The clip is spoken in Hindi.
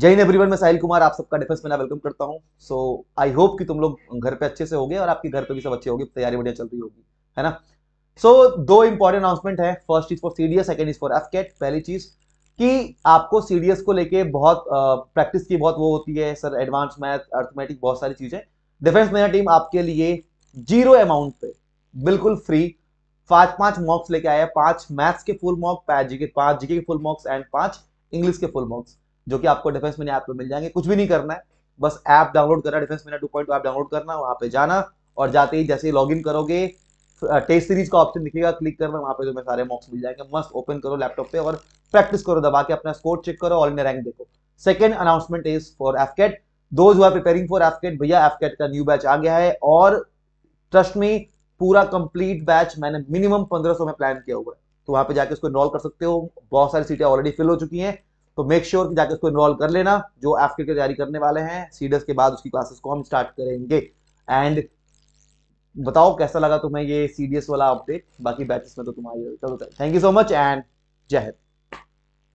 जय एवरीवन मैं साहिल कुमार आप सबका डिफेंस में वेलकम करता हूं सो आई होप कि तुम लोग घर पे अच्छे से होगे और आपके घर पे भी सब अच्छे होगी तैयारी बढ़िया चल रही होगी है ना सो so, दो इंपॉर्टेंट अनाउंसमेंट है first is for CDS second is for AFCAT पहली चीज कि आपको सीडीएस को लेके बहुत प्रैक्टिस की बहुत वो होती है सर एडवांस मैथ अर्थमेटिक बहुत सारी चीजें डिफेंस मेरा टीम आपके लिए जीरो अमाउंट पे बिल्कुल फ्री पांच पांच मॉक्स लेके आया पांच मैथ्स के फुल मॉक पांच जीके पांच जीके के फुल मॉक्स एंड पांच इंग्लिश के फुल मॉक्स जो कि आपको डिफेंस मिनी ऐप पर मिल जाएंगे कुछ भी नहीं करना है बस ऐप डाउनलोड करना defence mini two point app download करना वहाँ पे जाना और जाते ही जैसे ही लॉग करोगे टेस्ट सीरीज का ऑप्शन दिखेगा क्लिक करना वहाँ पे तुम्हें सारे मॉक्स मिल जाएंगे मस्त ओपन करो लैपटॉप पे और प्रैक्टिस करो दबा के अपना स्कोर चेक करो ऑल इन रैंक देखो second announcement is for AFCAT those who preparing for AFCAT भैया एफकेट का न्यू बैच आ गया है और ट्रस्ट में पूरा कंप्लीट बैच मैंने मिनिमम 1500 में प्लान किया हुआ है तो वहां पे जाके उसको इनरोल कर सकते हो बहुत सारी सीटें ऑलरेडी फिल हो चुकी हैं तो मेक श्योर sure जाकर उसको इन्वॉल्व कर लेना जो एफ की तैयारी करने वाले हैं सीडस के बाद उसकी क्लासेस को हम स्टार्ट करेंगे एंड बताओ कैसा लगा तुम्हें ये सीडीएस वाला अपडेट बाकी बैचेस में तो तुम्हारी चलो thank you so much and Jai Hind